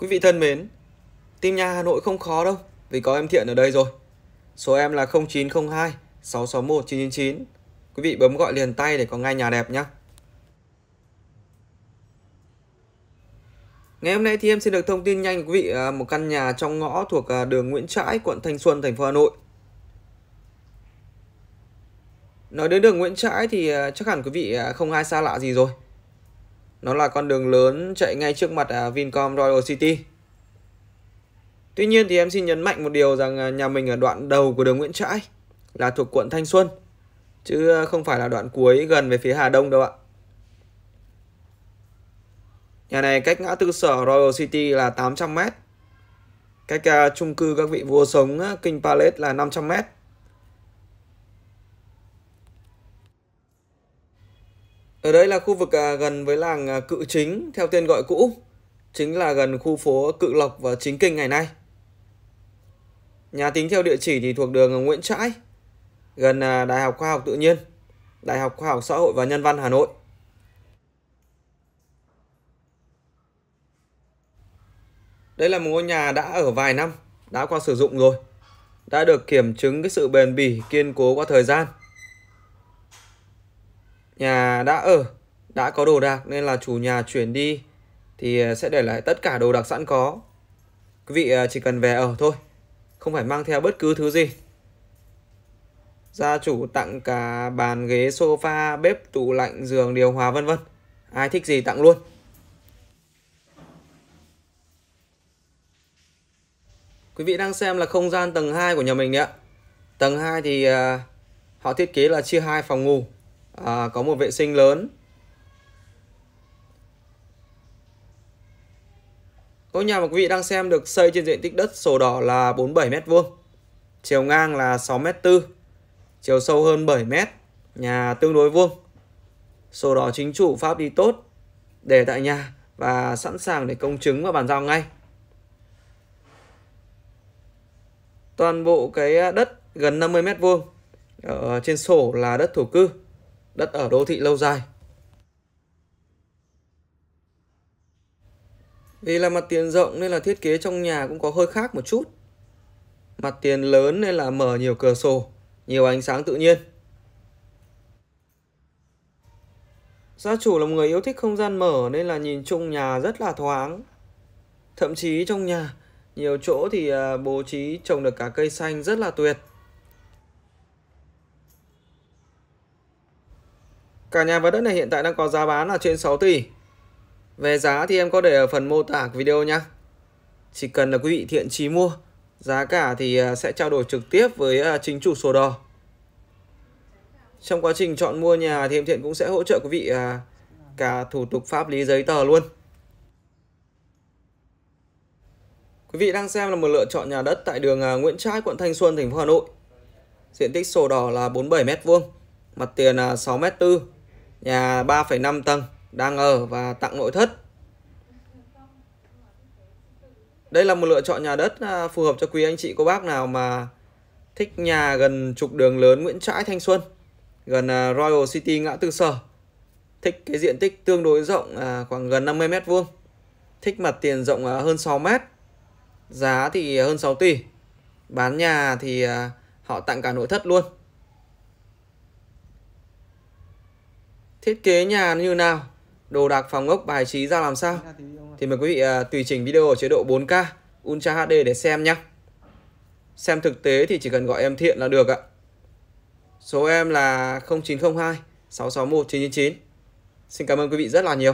Quý vị thân mến, team nhà Hà Nội không khó đâu vì có em Thiện ở đây rồi. Số em là 0902 661 999. Quý vị bấm gọi liền tay để có ngay nhà đẹp nhé. Ngày hôm nay thì em xin được thông tin nhanh quý vị à, một căn nhà trong ngõ thuộc à, đường Nguyễn Trãi, quận Thanh Xuân, thành phố Hà Nội. Nói đến đường Nguyễn Trãi thì à, chắc hẳn quý vị không ai xa lạ gì rồi. Nó là con đường lớn chạy ngay trước mặt à, Vincom Royal City. Tuy nhiên thì em xin nhấn mạnh một điều rằng à, nhà mình ở đoạn đầu của đường Nguyễn Trãi là thuộc quận Thanh Xuân, chứ à, không phải là đoạn cuối gần về phía Hà Đông đâu ạ. Nhà này cách ngã tư sở Royal City là 800m, cách trung cư các vị vua sống King Palace là 500m. Ở đây là khu vực à, gần với làng à, Cự Chính theo tên gọi cũ, chính là gần khu phố Cự Lộc và Chính Kinh ngày nay. Nhà tính theo địa chỉ thì thuộc đường Nguyễn Trãi, gần à, Đại học Khoa học Tự nhiên, Đại học Khoa học Xã hội và Nhân văn Hà Nội. Đây là một ngôi nhà đã ở vài năm, đã qua sử dụng rồi, đã được kiểm chứng cái sự bền bỉ kiên cố qua thời gian nhà đã ở ờ, đã có đồ đạc nên là chủ nhà chuyển đi thì ờ, sẽ để lại tất cả đồ đạc sẵn có quý vị ờ, chỉ cần về ở thôi không phải mang theo bất cứ thứ gì gia chủ tặng cả bàn ghế sofa bếp tủ lạnh giường điều hòa vân vân ai thích gì tặng luôn quý vị đang xem là không gian tầng 2 của nhà mình đấy ạ tầng 2 thì họ thiết kế là chia hai phòng ngủ à, có một vệ sinh lớn Ngôi nhà mà quý vị đang xem được xây trên diện tích đất sổ đỏ là 47m2 Chiều ngang là 6m4 Chiều sâu hơn 7m Nhà tương đối vuông Sổ đỏ chính chủ pháp đi tốt Để tại nhà và sẵn sàng để công chứng và bàn giao ngay Toàn bộ cái đất gần 50m2 ở Trên sổ là đất thổ cư đất ở đô thị lâu dài. Vì là mặt tiền rộng nên là thiết kế trong nhà cũng có hơi khác một chút. Mặt tiền lớn nên là mở nhiều cửa sổ, nhiều ánh sáng tự nhiên. Gia chủ là một người yêu thích không gian mở nên là nhìn chung nhà rất là thoáng. Thậm chí trong nhà, nhiều chỗ thì à, bố trí trồng được cả cây xanh rất là tuyệt. Cả nhà và đất này hiện tại đang có giá bán là trên 6 tỷ. Về giá thì em có để ở phần mô tả của video nhé. Chỉ cần là quý vị thiện chí mua, giá cả thì à, sẽ trao đổi trực tiếp với à, chính chủ sổ đỏ. Trong quá trình chọn mua nhà thì em thiện cũng sẽ hỗ trợ quý vị à, cả thủ tục pháp lý giấy tờ luôn. Quý vị đang xem là một lựa chọn nhà đất tại đường Nguyễn Trãi, quận Thanh Xuân, thành phố Hà Nội. Diện tích sổ đỏ là 47m2, mặt tiền là 6m4, nhà 3,5 tầng đang ở và tặng nội thất. Đây là một lựa chọn nhà đất à, phù hợp cho quý anh chị cô bác nào mà thích nhà gần trục đường lớn Nguyễn Trãi Thanh Xuân, gần à, Royal City ngã tư sở. Thích cái diện tích tương đối rộng à, khoảng gần 50 m vuông. Thích mặt tiền rộng hơn 6 m. Giá thì hơn 6 tỷ. Bán nhà thì họ tặng cả nội thất luôn. thiết kế nhà như nào đồ đạc phòng ốc bài trí ra làm sao thì mời quý vị à, tùy chỉnh video ở chế độ 4K Ultra HD để xem nhé xem thực tế thì chỉ cần gọi em Thiện là được ạ số em là 0902 661 999 xin cảm ơn quý vị rất là nhiều